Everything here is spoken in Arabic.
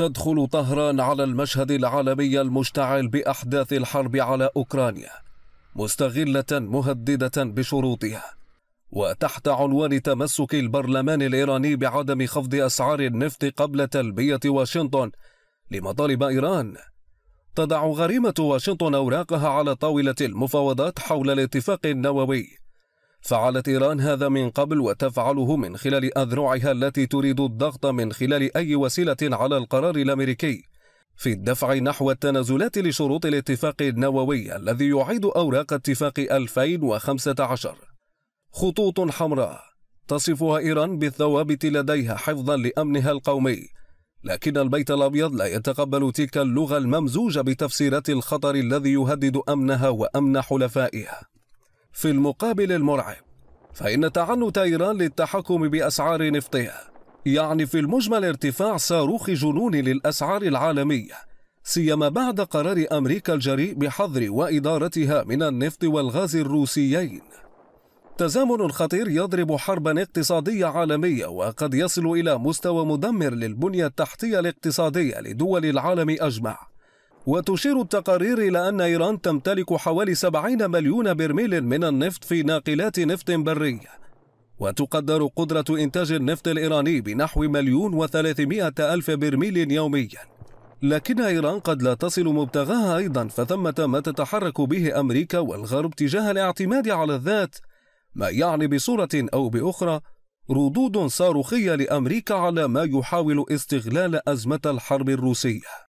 تدخل طهران على المشهد العالمي المشتعل باحداث الحرب على اوكرانيا مستغله مهدده بشروطها وتحت عنوان تمسك البرلمان الايراني بعدم خفض اسعار النفط قبل تلبيه واشنطن لمطالب ايران تضع غريمه واشنطن اوراقها على طاوله المفاوضات حول الاتفاق النووي فعلت إيران هذا من قبل وتفعله من خلال أذرعها التي تريد الضغط من خلال أي وسيلة على القرار الأمريكي في الدفع نحو التنازلات لشروط الاتفاق النووي الذي يعيد أوراق اتفاق 2015 خطوط حمراء تصفها إيران بالثوابت لديها حفظا لأمنها القومي لكن البيت الأبيض لا يتقبل تلك اللغة الممزوجة بتفسيرات الخطر الذي يهدد أمنها وأمن حلفائها في المقابل المرعب فإن تعنت إيران للتحكم بأسعار نفطها يعني في المجمل ارتفاع صاروخ جنون للأسعار العالمية سيما بعد قرار أمريكا الجريء بحظر وإدارتها من النفط والغاز الروسيين تزامن خطير يضرب حربا اقتصادية عالمية وقد يصل إلى مستوى مدمر للبنية التحتية الاقتصادية لدول العالم أجمع وتشير التقارير إلى أن إيران تمتلك حوالي 70 مليون برميل من النفط في ناقلات نفط برية وتقدر قدرة إنتاج النفط الإيراني بنحو مليون وثلاثمائة ألف برميل يوميا لكن إيران قد لا تصل مبتغاها أيضا فثمة ما تتحرك به أمريكا والغرب تجاه الاعتماد على الذات ما يعني بصورة أو بأخرى ردود صاروخية لأمريكا على ما يحاول استغلال أزمة الحرب الروسية